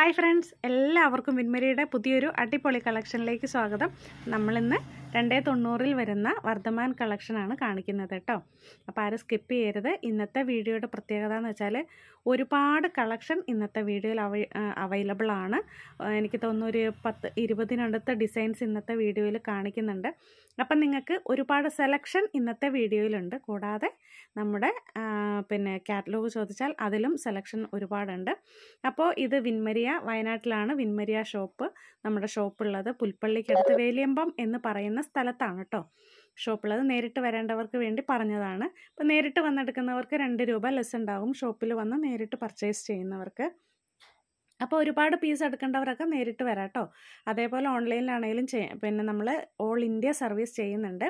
hi friends എല്ലാവർക്കും വിൻമരിയുടെ പുതിയൊരു അടിപൊളി കളക്ഷനിലേക്ക് സ്വാഗതം നമ്മളിന്ന് രണ്ടേ തൊണ്ണൂറിൽ വരുന്ന വർദ്ധമാൻ കളക്ഷനാണ് കാണിക്കുന്നത് കേട്ടോ അപ്പോൾ ആരും സ്കിപ്പ് ചെയ്യരുത് ഇന്നത്തെ വീഡിയോയുടെ പ്രത്യേകത എന്ന് വെച്ചാൽ ഒരുപാട് കളക്ഷൻ ഇന്നത്തെ വീഡിയോയിൽ അവൈ അവൈലബിൾ ആണ് എനിക്ക് തോന്നുന്നു ഒരു പത്ത് ഇരുപതിനടുത്ത് ഡിസൈൻസ് ഇന്നത്തെ വീഡിയോയിൽ കാണിക്കുന്നുണ്ട് അപ്പം നിങ്ങൾക്ക് ഒരുപാട് സെലക്ഷൻ ഇന്നത്തെ വീഡിയോയിലുണ്ട് കൂടാതെ നമ്മുടെ പിന്നെ കാറ്റലോഗ് ചോദിച്ചാൽ അതിലും സെലക്ഷൻ ഒരുപാടുണ്ട് അപ്പോൾ ഇത് വിൻമരിയ വയനാട്ടിലാണ് വിൻമരിയ ഷോപ്പ് നമ്മുടെ ഷോപ്പുള്ളത് പുൽപ്പള്ളിക്കടുത്ത് വേലിയമ്പം എന്ന് പറയുന്ന വരുന്ന സ്ഥലത്താണ് കേട്ടോ ഷോപ്പിൽ അത് നേരിട്ട് വരേണ്ടവർക്ക് വേണ്ടി പറഞ്ഞതാണ് അപ്പോൾ നേരിട്ട് വന്നെടുക്കുന്നവർക്ക് രണ്ട് രൂപ ലെസ് ഉണ്ടാവും ഷോപ്പിൽ വന്ന് നേരിട്ട് പർച്ചേസ് ചെയ്യുന്നവർക്ക് അപ്പോൾ ഒരുപാട് പീസ് എടുക്കേണ്ടവരൊക്കെ നേരിട്ട് വരാം കേട്ടോ അതേപോലെ ഓൺലൈനിലാണെങ്കിലും ചെയ്യാം പിന്നെ നമ്മൾ ഓൾ ഇന്ത്യ സർവീസ് ചെയ്യുന്നുണ്ട്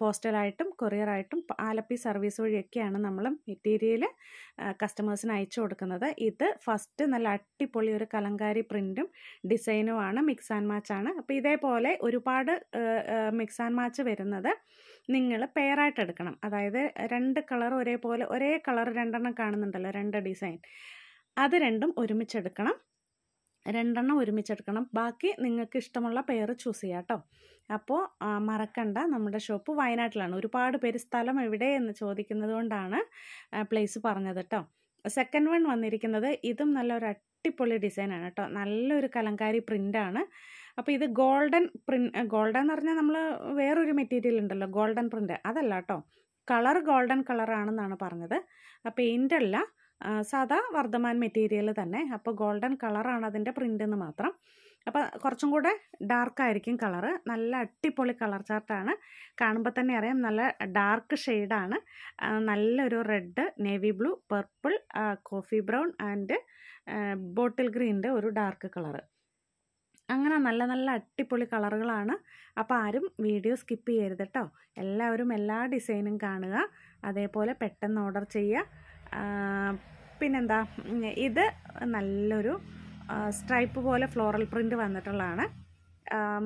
പോസ്റ്റലായിട്ടും കൊറിയറായിട്ടും ആലപ്പി സർവീസ് വഴിയൊക്കെയാണ് നമ്മൾ മെറ്റീരിയൽ കസ്റ്റമേഴ്സിന് അയച്ചു കൊടുക്കുന്നത് ഇത് ഫസ്റ്റ് നല്ല അടിപൊളി ഒരു കലങ്കാരി പ്രിൻറ്റും ഡിസൈനുമാണ് മിക്സ് ആൻഡ് മാച്ച് ആണ് അപ്പോൾ ഇതേപോലെ ഒരുപാട് മിക്സ് ആൻഡ് മാച്ച് വരുന്നത് നിങ്ങൾ പെയറായിട്ട് എടുക്കണം അതായത് രണ്ട് കളർ ഒരേപോലെ ഒരേ കളർ രണ്ടെണ്ണം കാണുന്നുണ്ടല്ലോ രണ്ട് ഡിസൈൻ അത് രണ്ടും ഒരുമിച്ചെടുക്കണം രണ്ടെണ്ണം ഒരുമിച്ചെടുക്കണം ബാക്കി നിങ്ങൾക്ക് ഇഷ്ടമുള്ള പെയർ ചൂസ് ചെയ്യാം കേട്ടോ അപ്പോൾ മറക്കണ്ട നമ്മുടെ ഷോപ്പ് വയനാട്ടിലാണ് ഒരുപാട് പേര് സ്ഥലം എവിടെ എന്ന് ചോദിക്കുന്നത് കൊണ്ടാണ് പ്ലേസ് പറഞ്ഞത് കേട്ടോ സെക്കൻഡ് വൺ വന്നിരിക്കുന്നത് ഇതും നല്ലൊരു അടിപൊളി ഡിസൈനാണ് കേട്ടോ നല്ലൊരു കലങ്കാരി പ്രിൻ്റാണ് അപ്പോൾ ഇത് ഗോൾഡൻ പ്രിൻ്റ് ഗോൾഡൻ എന്ന് പറഞ്ഞാൽ നമ്മൾ വേറൊരു മെറ്റീരിയൽ ഉണ്ടല്ലോ ഗോൾഡൻ പ്രിൻ്റ് അതല്ല കേട്ടോ കളർ ഗോൾഡൻ കളറാണെന്നാണ് പറഞ്ഞത് പെയിൻ്റല്ല സാധാ വർദ്ധമാൻ മെറ്റീരിയൽ തന്നെ അപ്പോൾ ഗോൾഡൻ കളറാണ് അതിൻ്റെ പ്രിൻ്റ് എന്ന് മാത്രം അപ്പോൾ കുറച്ചും കൂടെ ഡാർക്കായിരിക്കും കളറ് നല്ല അട്ടിപ്പൊളി കളർ ചാർട്ടാണ് കാണുമ്പോൾ തന്നെ അറിയാം നല്ല ഡാർക്ക് ഷെയ്ഡാണ് നല്ലൊരു red navy blue purple coffee brown and bottle ഗ്രീനിൻ്റെ ഒരു ഡാർക്ക് കളറ് അങ്ങനെ നല്ല നല്ല അടിപൊളി കളറുകളാണ് അപ്പോൾ ആരും വീഡിയോ സ്കിപ്പ് ചെയ്യരുത് കേട്ടോ എല്ലാവരും എല്ലാ ഡിസൈനും കാണുക അതേപോലെ പെട്ടെന്ന് ഓർഡർ ചെയ്യുക പിന്നെന്താ ഇത് നല്ലൊരു സ്ട്രൈപ്പ് പോലെ ഫ്ലോറൽ പ്രിൻറ്റ് വന്നിട്ടുള്ളതാണ്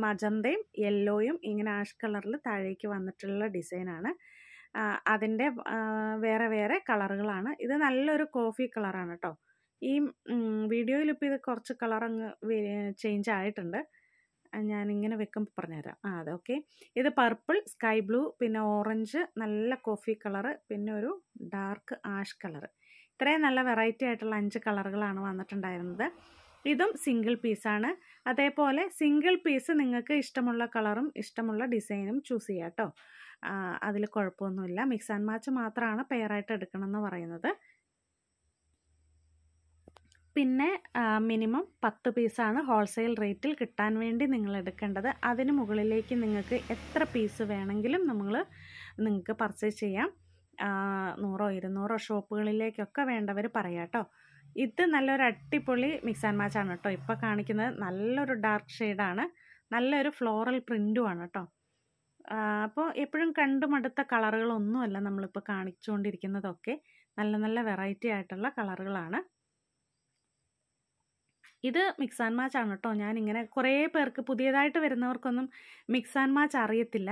മജന്തയും യെല്ലോയും ഇങ്ങനെ ആഷ് കളറിൽ താഴേക്ക് വന്നിട്ടുള്ള ഡിസൈനാണ് അതിൻ്റെ വേറെ വേറെ കളറുകളാണ് ഇത് നല്ലൊരു കോഫി കളറാണ് കേട്ടോ ഈ വീഡിയോയിൽ ഇപ്പോൾ ഇത് കുറച്ച് കളർ അങ്ങ് ചേഞ്ച് ആയിട്ടുണ്ട് ഞാനിങ്ങനെ വെക്കുമ്പോൾ പറഞ്ഞുതരാം ആ അതെ ഓക്കെ ഇത് പർപ്പിൾ സ്കൈ ബ്ലൂ പിന്നെ ഓറഞ്ച് നല്ല കോഫി കളറ് പിന്നെ ഒരു ഡാർക്ക് ആഷ് കളറ് ഇത്രയും നല്ല വെറൈറ്റി ആയിട്ടുള്ള അഞ്ച് കളറുകളാണ് വന്നിട്ടുണ്ടായിരുന്നത് ഇതും സിംഗിൾ പീസാണ് അതേപോലെ സിംഗിൾ പീസ് നിങ്ങൾക്ക് ഇഷ്ടമുള്ള കളറും ഇഷ്ടമുള്ള ഡിസൈനും ചൂസ് ചെയ്യാം കേട്ടോ അതിൽ കുഴപ്പമൊന്നുമില്ല മിക്സ് ആൻഡ് മാച്ച് മാത്രമാണ് പെയറായിട്ട് എടുക്കണമെന്ന് പറയുന്നത് പിന്നെ മിനിമം പത്ത് പീസാണ് ഹോൾസെയിൽ റേറ്റിൽ കിട്ടാൻ വേണ്ടി നിങ്ങൾ എടുക്കേണ്ടത് അതിന് മുകളിലേക്ക് നിങ്ങൾക്ക് എത്ര പീസ് വേണമെങ്കിലും നമ്മൾ നിങ്ങൾക്ക് പർച്ചേസ് ചെയ്യാം നൂറോ ഇരുന്നൂറോ ഷോപ്പുകളിലേക്കൊക്കെ വേണ്ടവർ പറയാം കേട്ടോ ഇത് നല്ലൊരു അടിപൊളി മിക്സ് ആൻഡ് മാച്ച് ആണ് കേട്ടോ ഇപ്പോൾ കാണിക്കുന്നത് നല്ലൊരു ഡാർക്ക് ഷെയ്ഡാണ് നല്ലൊരു ഫ്ലോറൽ പ്രിൻറ്റുമാണ് കേട്ടോ അപ്പോൾ എപ്പോഴും കണ്ടുമടുത്ത കളറുകളൊന്നുമല്ല നമ്മളിപ്പോൾ കാണിച്ചുകൊണ്ടിരിക്കുന്നതൊക്കെ നല്ല നല്ല വെറൈറ്റി ആയിട്ടുള്ള കളറുകളാണ് ഇത് മിക്സ് ആൻഡ് മാച്ച് ആണ് കേട്ടോ ഞാനിങ്ങനെ കുറേ പേർക്ക് പുതിയതായിട്ട് വരുന്നവർക്കൊന്നും മിക്സ് ആൻഡ് മാച്ച് അറിയത്തില്ല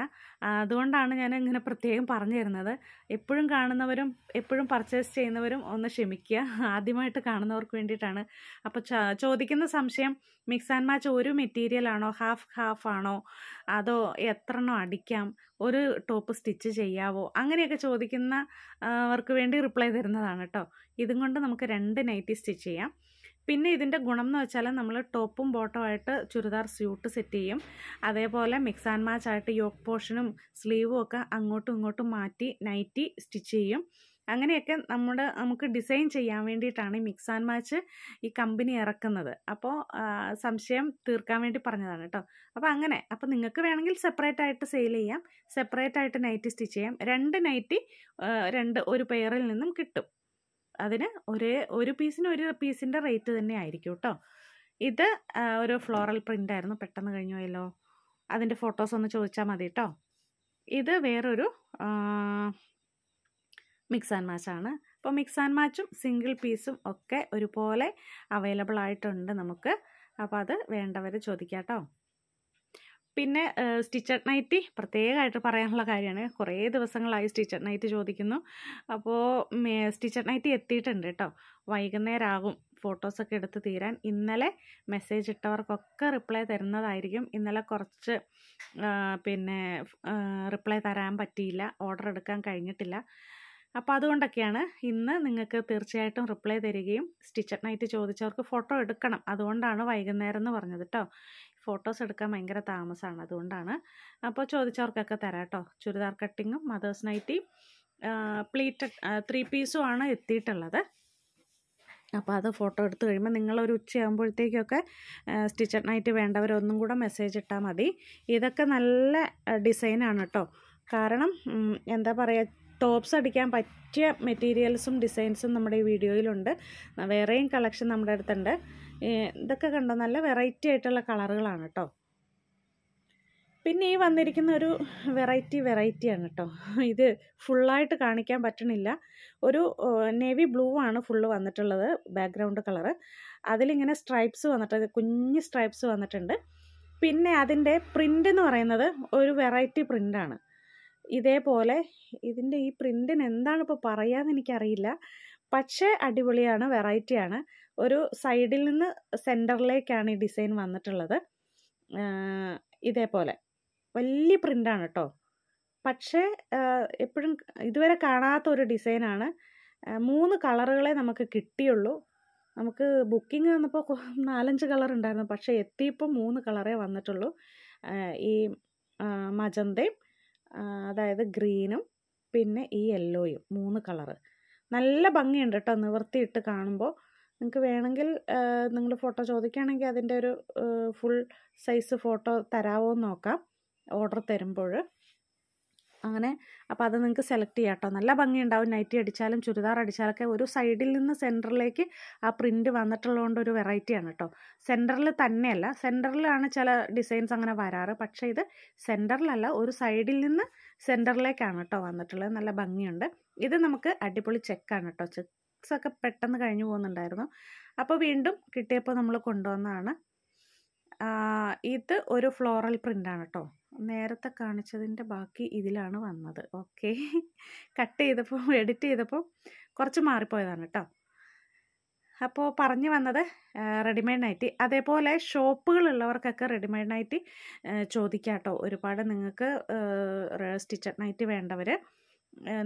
അതുകൊണ്ടാണ് ഞാൻ ഇങ്ങനെ പ്രത്യേകം പറഞ്ഞു തരുന്നത് എപ്പോഴും കാണുന്നവരും എപ്പോഴും പർച്ചേസ് ചെയ്യുന്നവരും ഒന്ന് ക്ഷമിക്കുക ആദ്യമായിട്ട് കാണുന്നവർക്ക് വേണ്ടിയിട്ടാണ് അപ്പോൾ ചോദിക്കുന്ന സംശയം മിക്സ് ആൻഡ് മാച്ച് ഒരു മെറ്റീരിയൽ ആണോ ഹാഫ് ഹാഫ് ആണോ അതോ എത്രണ്ണം അടിക്കാം ഒരു ടോപ്പ് സ്റ്റിച്ച് ചെയ്യാവോ അങ്ങനെയൊക്കെ ചോദിക്കുന്നവർക്ക് വേണ്ടി റിപ്ലൈ തരുന്നതാണ് കേട്ടോ ഇതും കൊണ്ട് നമുക്ക് രണ്ട് നൈറ്റി സ്റ്റിച്ച് ചെയ്യാം പിന്നെ ഇതിൻ്റെ ഗുണം എന്ന് വെച്ചാൽ നമ്മൾ ടോപ്പും ആയിട്ട് ചുരിദാർ സ്യൂട്ട് സെറ്റ് ചെയ്യും അതേപോലെ മിക്സ് ആൻഡ് മാച്ച് ആയിട്ട് യോക്ക് പോർഷനും സ്ലീവും ഒക്കെ അങ്ങോട്ടും ഇങ്ങോട്ടും മാറ്റി നൈറ്റി സ്റ്റിച്ച് ചെയ്യും അങ്ങനെയൊക്കെ നമ്മുടെ നമുക്ക് ഡിസൈൻ ചെയ്യാൻ വേണ്ടിയിട്ടാണ് ഈ മിക്സ് ആൻഡ് മാച്ച് ഈ കമ്പനി ഇറക്കുന്നത് അപ്പോൾ സംശയം തീർക്കാൻ വേണ്ടി പറഞ്ഞതാണ് കേട്ടോ അപ്പോൾ അങ്ങനെ അപ്പോൾ നിങ്ങൾക്ക് വേണമെങ്കിൽ സെപ്പറേറ്റ് ആയിട്ട് സെയിൽ ചെയ്യാം സെപ്പറേറ്റ് ആയിട്ട് നൈറ്റി സ്റ്റിച്ച് ചെയ്യാം രണ്ട് നൈറ്റി രണ്ട് ഒരു പെയറിൽ നിന്നും കിട്ടും അതിന് ഒരേ ഒരു പീസിന് ഒരു പീസിൻ്റെ റേറ്റ് തന്നെ ആയിരിക്കും കേട്ടോ ഇത് ഒരു ഫ്ലോറൽ പ്രിൻ്റ് ആയിരുന്നു പെട്ടെന്ന് കഴിഞ്ഞു പോയല്ലോ അതിൻ്റെ ഫോട്ടോസ് ഒന്ന് ചോദിച്ചാൽ മതി കേട്ടോ ഇത് വേറൊരു മിക്സ് ആൻഡ് മാച്ചാണ് അപ്പോൾ മിക്സ് ആൻഡ് മാച്ചും സിംഗിൾ പീസും ഒക്കെ ഒരുപോലെ അവൈലബിൾ ആയിട്ടുണ്ട് നമുക്ക് അപ്പോൾ അത് വേണ്ടവർ ചോദിക്കാം കേട്ടോ പിന്നെ സ്റ്റിച്ചഡ് നൈറ്റി പ്രത്യേകമായിട്ട് പറയാനുള്ള കാര്യമാണ് കുറേ ദിവസങ്ങളായി സ്റ്റിച്ചഡ് നൈറ്റ് ചോദിക്കുന്നു അപ്പോൾ സ്റ്റിച്ചഡ് നൈറ്റി എത്തിയിട്ടുണ്ട് കേട്ടോ ആകും ഫോട്ടോസൊക്കെ എടുത്ത് തീരാൻ ഇന്നലെ മെസ്സേജ് ഇട്ടവർക്കൊക്കെ റിപ്ലൈ തരുന്നതായിരിക്കും ഇന്നലെ കുറച്ച് പിന്നെ റിപ്ലൈ തരാൻ പറ്റിയില്ല ഓർഡർ എടുക്കാൻ കഴിഞ്ഞിട്ടില്ല അപ്പോൾ അതുകൊണ്ടൊക്കെയാണ് ഇന്ന് നിങ്ങൾക്ക് തീർച്ചയായിട്ടും റിപ്ലൈ തരികയും സ്റ്റിച്ചഡ് നൈറ്റ് ചോദിച്ചവർക്ക് ഫോട്ടോ എടുക്കണം അതുകൊണ്ടാണ് വൈകുന്നേരം എന്ന് പറഞ്ഞത് കേട്ടോ ഫോട്ടോസ് എടുക്കാൻ ഭയങ്കര താമസമാണ് അതുകൊണ്ടാണ് അപ്പോൾ ചോദിച്ചവർക്കൊക്കെ തരാം കേട്ടോ ചുരിദാർ കട്ടിങ്ങും മദേഴ്സ് നൈറ്റി പ്ലീറ്റഡ് ത്രീ പീസുമാണ് എത്തിയിട്ടുള്ളത് അപ്പോൾ അത് ഫോട്ടോ എടുത്തു കഴിയുമ്പോൾ നിങ്ങളൊരു ഉച്ചയാകുമ്പോഴത്തേക്കൊക്കെ സ്റ്റിച്ചഡ് നൈറ്റ് വേണ്ടവരൊന്നും കൂടെ മെസ്സേജ് ഇട്ടാൽ മതി ഇതൊക്കെ നല്ല ഡിസൈനാണ് കേട്ടോ കാരണം എന്താ പറയുക ടോപ്സ് അടിക്കാൻ പറ്റിയ മെറ്റീരിയൽസും ഡിസൈൻസും നമ്മുടെ ഈ വീഡിയോയിലുണ്ട് വേറെയും കളക്ഷൻ നമ്മുടെ അടുത്തുണ്ട് ഇതൊക്കെ കണ്ട നല്ല വെറൈറ്റി ആയിട്ടുള്ള കളറുകളാണ് കേട്ടോ പിന്നെ ഈ വന്നിരിക്കുന്ന ഒരു വെറൈറ്റി ആണ് കേട്ടോ ഇത് ഫുള്ളായിട്ട് കാണിക്കാൻ പറ്റണില്ല ഒരു നേവി ബ്ലൂ ആണ് ഫുള്ള് വന്നിട്ടുള്ളത് ബാക്ക്ഗ്രൗണ്ട് കളറ് അതിലിങ്ങനെ സ്ട്രൈപ്സ് വന്നിട്ട് കുഞ്ഞ് സ്ട്രൈപ്സ് വന്നിട്ടുണ്ട് പിന്നെ അതിൻ്റെ പ്രിൻ്റ് എന്ന് പറയുന്നത് ഒരു വെറൈറ്റി പ്രിൻ്റാണ് ഇതേപോലെ ഇതിൻ്റെ ഈ പ്രിൻറ്റിന് എന്താണ് ഇപ്പോൾ പറയാമെന്ന് എനിക്കറിയില്ല പക്ഷേ അടിപൊളിയാണ് വെറൈറ്റിയാണ് ഒരു സൈഡിൽ നിന്ന് സെൻറ്ററിലേക്കാണ് ഈ ഡിസൈൻ വന്നിട്ടുള്ളത് ഇതേപോലെ വലിയ പ്രിൻ്റാണ് കേട്ടോ പക്ഷേ എപ്പോഴും ഇതുവരെ കാണാത്ത ഒരു ഡിസൈനാണ് മൂന്ന് കളറുകളെ നമുക്ക് കിട്ടിയുള്ളൂ നമുക്ക് ബുക്കിംഗ് വന്നപ്പോൾ നാലഞ്ച് കളർ ഉണ്ടായിരുന്നു പക്ഷേ എത്തിയപ്പോൾ മൂന്ന് കളറേ വന്നിട്ടുള്ളൂ ഈ മജന്തയും അതായത് ഗ്രീനും പിന്നെ ഈ യെല്ലോയും മൂന്ന് കളറ് നല്ല ഭംഗിയുണ്ട് കേട്ടോ നിവർത്തിയിട്ട് കാണുമ്പോൾ നിങ്ങൾക്ക് വേണമെങ്കിൽ നിങ്ങൾ ഫോട്ടോ ചോദിക്കുകയാണെങ്കിൽ അതിൻ്റെ ഒരു ഫുൾ സൈസ് ഫോട്ടോ തരാമോ എന്ന് നോക്കാം ഓർഡർ തരുമ്പോൾ അങ്ങനെ അപ്പോൾ അത് നിങ്ങൾക്ക് സെലക്ട് ചെയ്യാം കേട്ടോ നല്ല ഭംഗിയുണ്ടാവും നൈറ്റി അടിച്ചാലും ചുരിദാർ അടിച്ചാലൊക്കെ ഒരു സൈഡിൽ നിന്ന് സെൻറ്ററിലേക്ക് ആ പ്രിൻറ്റ് വന്നിട്ടുള്ളതുകൊണ്ട് ഒരു വെറൈറ്റിയാണ് കേട്ടോ സെൻറ്ററിൽ തന്നെയല്ല സെൻറ്ററിലാണ് ചില ഡിസൈൻസ് അങ്ങനെ വരാറ് പക്ഷേ ഇത് സെൻറ്ററിലല്ല ഒരു സൈഡിൽ നിന്ന് സെൻറ്ററിലേക്കാണ് കേട്ടോ വന്നിട്ടുള്ളത് നല്ല ഭംഗിയുണ്ട് ഇത് നമുക്ക് അടിപൊളി ചെക്കാണ് കേട്ടോ ചെക്ക് വർക്ക്സ് ഒക്കെ പെട്ടെന്ന് കഴിഞ്ഞു പോകുന്നുണ്ടായിരുന്നു അപ്പോൾ വീണ്ടും കിട്ടിയപ്പോൾ നമ്മൾ കൊണ്ടുവന്നതാണ് ഇത് ഒരു ഫ്ലോറൽ പ്രിൻ്റാണ് കേട്ടോ നേരത്തെ കാണിച്ചതിൻ്റെ ബാക്കി ഇതിലാണ് വന്നത് ഓക്കെ കട്ട് ചെയ്തപ്പോൾ എഡിറ്റ് ചെയ്തപ്പോൾ കുറച്ച് മാറിപ്പോയതാണ് കേട്ടോ അപ്പോൾ പറഞ്ഞു വന്നത് റെഡിമെയ്ഡ് നൈറ്റി അതേപോലെ ഷോപ്പുകളുള്ളവർക്കൊക്കെ റെഡിമെയ്ഡ് നൈറ്റി ചോദിക്കാം കേട്ടോ ഒരുപാട് നിങ്ങൾക്ക് സ്റ്റിച്ചഡ് നൈറ്റി വേണ്ടവർ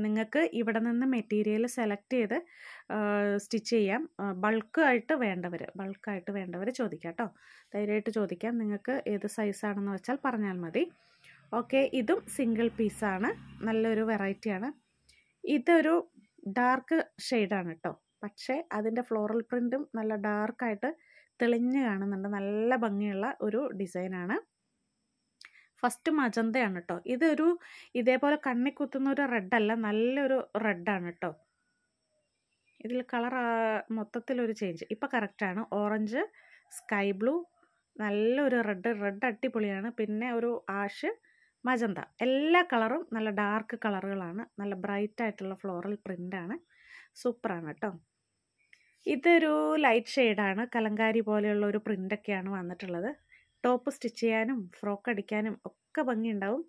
നിങ്ങൾക്ക് ഇവിടെ നിന്ന് മെറ്റീരിയൽ സെലക്ട് ചെയ്ത് സ്റ്റിച്ച് ചെയ്യാം ബൾക്ക് ആയിട്ട് വേണ്ടവർ ബൾക്കായിട്ട് വേണ്ടവർ ചോദിക്കാം കേട്ടോ ധൈര്യമായിട്ട് ചോദിക്കാം നിങ്ങൾക്ക് ഏത് സൈസാണെന്ന് വെച്ചാൽ പറഞ്ഞാൽ മതി ഓക്കെ ഇതും സിംഗിൾ പീസാണ് നല്ലൊരു വെറൈറ്റിയാണ് ഇതൊരു ഡാർക്ക് ഷെയ്ഡാണ് കേട്ടോ പക്ഷേ അതിൻ്റെ ഫ്ലോറൽ പ്രിൻറ്റും നല്ല ഡാർക്കായിട്ട് തെളിഞ്ഞ് കാണുന്നുണ്ട് നല്ല ഭംഗിയുള്ള ഒരു ഡിസൈനാണ് ഫസ്റ്റ് മജന്തയാണ് കേട്ടോ ഇതൊരു ഇതേപോലെ കണ്ണി കുത്തുന്ന ഒരു റെഡല്ല നല്ലൊരു റെഡാണ് കേട്ടോ ഇതിൽ കളർ മൊത്തത്തിലൊരു ചേഞ്ച് ഇപ്പോൾ കറക്റ്റാണ് ഓറഞ്ച് സ്കൈ ബ്ലൂ നല്ലൊരു റെഡ് റെഡ് അടിപൊളിയാണ് പിന്നെ ഒരു ആഷ് മജന്ത എല്ലാ കളറും നല്ല ഡാർക്ക് കളറുകളാണ് നല്ല ബ്രൈറ്റ് ആയിട്ടുള്ള ഫ്ലോറൽ പ്രിൻ്റാണ് സൂപ്പറാണ് കേട്ടോ ഇതൊരു ലൈറ്റ് ഷെയ്ഡാണ് കലങ്കാരി പോലെയുള്ള ഒരു പ്രിൻ്റൊക്കെയാണ് വന്നിട്ടുള്ളത് ടോപ്പ് സ്റ്റിച്ച് ചെയ്യാനും ഫ്രോക്ക് അടിക്കാനും ഒക്കെ ഭംഗിയുണ്ടാവും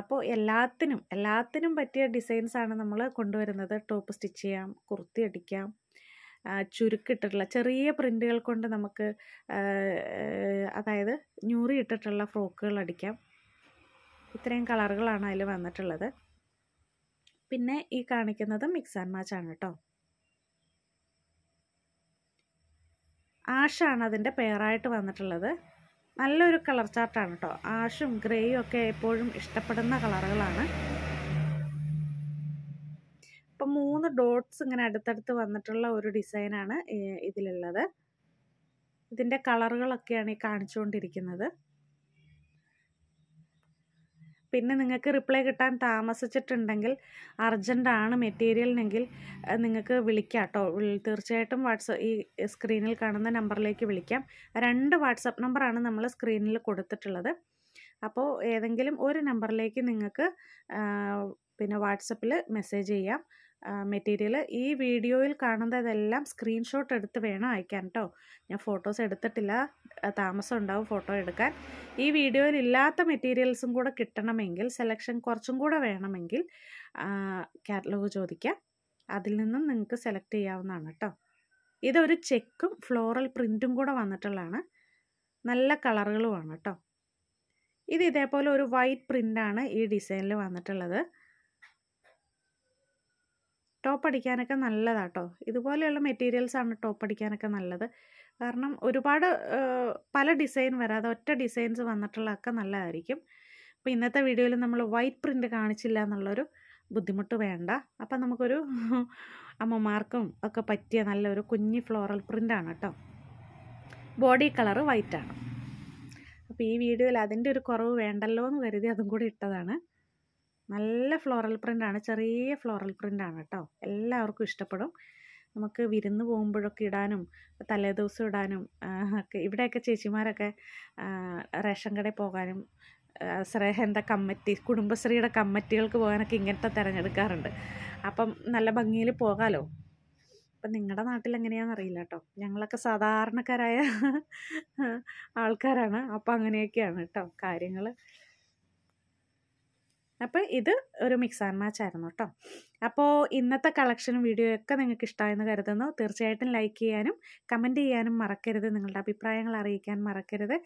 അപ്പോൾ എല്ലാത്തിനും എല്ലാത്തിനും പറ്റിയ ഡിസൈൻസാണ് നമ്മൾ കൊണ്ടുവരുന്നത് ടോപ്പ് സ്റ്റിച്ച് ചെയ്യാം കുർത്തി അടിക്കാം ചുരുക്കിട്ടിട്ടുള്ള ചെറിയ പ്രിൻ്റുകൾ കൊണ്ട് നമുക്ക് അതായത് ഞൂറി ഇട്ടിട്ടുള്ള ഫ്രോക്കുകൾ അടിക്കാം ഇത്രയും കളറുകളാണ് അതിൽ വന്നിട്ടുള്ളത് പിന്നെ ഈ കാണിക്കുന്നത് മിക്സ് ആൻഡ് മാച്ച് ആണ് കേട്ടോ ആഷാണ് അതിൻ്റെ പെയറായിട്ട് വന്നിട്ടുള്ളത് നല്ലൊരു കളർ ചാർട്ടാണ് കേട്ടോ ആഷും ഗ്രേയും ഒക്കെ എപ്പോഴും ഇഷ്ടപ്പെടുന്ന കളറുകളാണ് അപ്പം മൂന്ന് ഡോട്ട്സ് ഇങ്ങനെ അടുത്തടുത്ത് വന്നിട്ടുള്ള ഒരു ഡിസൈനാണ് ഇതിലുള്ളത് ഇതിൻ്റെ കളറുകളൊക്കെയാണ് ഈ കാണിച്ചുകൊണ്ടിരിക്കുന്നത് പിന്നെ നിങ്ങൾക്ക് റിപ്ലൈ കിട്ടാൻ താമസിച്ചിട്ടുണ്ടെങ്കിൽ അർജൻറ്റാണ് മെറ്റീരിയലിനെങ്കിൽ നിങ്ങൾക്ക് വിളിക്കാം കേട്ടോ തീർച്ചയായിട്ടും വാട്സപ്പ് ഈ സ്ക്രീനിൽ കാണുന്ന നമ്പറിലേക്ക് വിളിക്കാം രണ്ട് വാട്സപ്പ് നമ്പറാണ് നമ്മൾ സ്ക്രീനിൽ കൊടുത്തിട്ടുള്ളത് അപ്പോൾ ഏതെങ്കിലും ഒരു നമ്പറിലേക്ക് നിങ്ങൾക്ക് പിന്നെ വാട്സപ്പിൽ മെസ്സേജ് ചെയ്യാം മെറ്റീരിയൽ ഈ വീഡിയോയിൽ കാണുന്നതെല്ലാം സ്ക്രീൻഷോട്ട് എടുത്ത് വേണം അയക്കാൻ കേട്ടോ ഞാൻ ഫോട്ടോസ് എടുത്തിട്ടില്ല താമസം ഉണ്ടാവും ഫോട്ടോ എടുക്കാൻ ഈ വീഡിയോയിൽ ഇല്ലാത്ത മെറ്റീരിയൽസും കൂടെ കിട്ടണമെങ്കിൽ സെലക്ഷൻ കുറച്ചും കൂടെ വേണമെങ്കിൽ കാറ്റലോഗ് ചോദിക്കാം അതിൽ നിന്നും നിങ്ങൾക്ക് സെലക്ട് ചെയ്യാവുന്നതാണ് കേട്ടോ ഇതൊരു ചെക്കും ഫ്ലോറൽ പ്രിൻറ്റും കൂടെ വന്നിട്ടുള്ളതാണ് നല്ല കളറുകളുമാണ് കേട്ടോ ഇത് ഇതേപോലെ ഒരു വൈറ്റ് പ്രിൻ്റാണ് ഈ ഡിസൈനിൽ വന്നിട്ടുള്ളത് ടോപ്പ് അടിക്കാനൊക്കെ നല്ലതാട്ടോ ഇതുപോലെയുള്ള മെറ്റീരിയൽസാണ് ടോപ്പ് അടിക്കാനൊക്കെ നല്ലത് കാരണം ഒരുപാട് പല ഡിസൈൻ വരാതെ ഒറ്റ ഡിസൈൻസ് വന്നിട്ടുള്ളതൊക്കെ നല്ലതായിരിക്കും അപ്പോൾ ഇന്നത്തെ വീഡിയോയിൽ നമ്മൾ വൈറ്റ് പ്രിൻ്റ് കാണിച്ചില്ല എന്നുള്ളൊരു ബുദ്ധിമുട്ട് വേണ്ട അപ്പം നമുക്കൊരു അമ്മമാർക്കും ഒക്കെ പറ്റിയ നല്ലൊരു കുഞ്ഞി ഫ്ലോറൽ പ്രിൻ്റാണ് കേട്ടോ ബോഡി കളറ് വൈറ്റാണ് അപ്പോൾ ഈ വീഡിയോയിൽ അതിൻ്റെ ഒരു കുറവ് വേണ്ടല്ലോ എന്ന് കരുതി അതും കൂടി ഇട്ടതാണ് നല്ല ഫ്ലോറൽ പ്രിൻ്റാണ് ചെറിയ ഫ്ലോറൽ പ്രിൻ്റാണ് കേട്ടോ എല്ലാവർക്കും ഇഷ്ടപ്പെടും നമുക്ക് വിരുന്ന് പോകുമ്പോഴൊക്കെ ഇടാനും തലേദിവസം ഇടാനും ഒക്കെ ഇവിടെയൊക്കെ ചേച്ചിമാരൊക്കെ റേഷൻ കടയിൽ പോകാനും എന്താ കമ്മിറ്റി കുടുംബശ്രീയുടെ കമ്മിറ്റികൾക്ക് പോകാനൊക്കെ ഇങ്ങനത്തെ തിരഞ്ഞെടുക്കാറുണ്ട് അപ്പം നല്ല ഭംഗിയിൽ പോകാമല്ലോ അപ്പം നിങ്ങളുടെ നാട്ടിൽ എങ്ങനെയാണെന്ന് അറിയില്ല കേട്ടോ ഞങ്ങളൊക്കെ സാധാരണക്കാരായ ആൾക്കാരാണ് അപ്പം അങ്ങനെയൊക്കെയാണ് കേട്ടോ കാര്യങ്ങൾ അപ്പോൾ ഇത് ഒരു മിക്സ് ആൻഡ് മാച്ച് ആയിരുന്നു കേട്ടോ അപ്പോൾ ഇന്നത്തെ കളക്ഷൻ വീഡിയോ ഒക്കെ നിങ്ങൾക്ക് ഇഷ്ടമായെന്ന് കരുതുന്നു തീർച്ചയായിട്ടും ലൈക്ക് ചെയ്യാനും കമൻറ്റ് ചെയ്യാനും മറക്കരുത് നിങ്ങളുടെ അഭിപ്രായങ്ങൾ അറിയിക്കാൻ മറക്കരുത്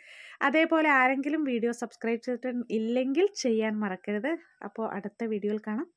അതേപോലെ ആരെങ്കിലും വീഡിയോ സബ്സ്ക്രൈബ് ചെയ്തിട്ട് ഇല്ലെങ്കിൽ ചെയ്യാൻ മറക്കരുത് അപ്പോൾ അടുത്ത വീഡിയോയിൽ കാണാം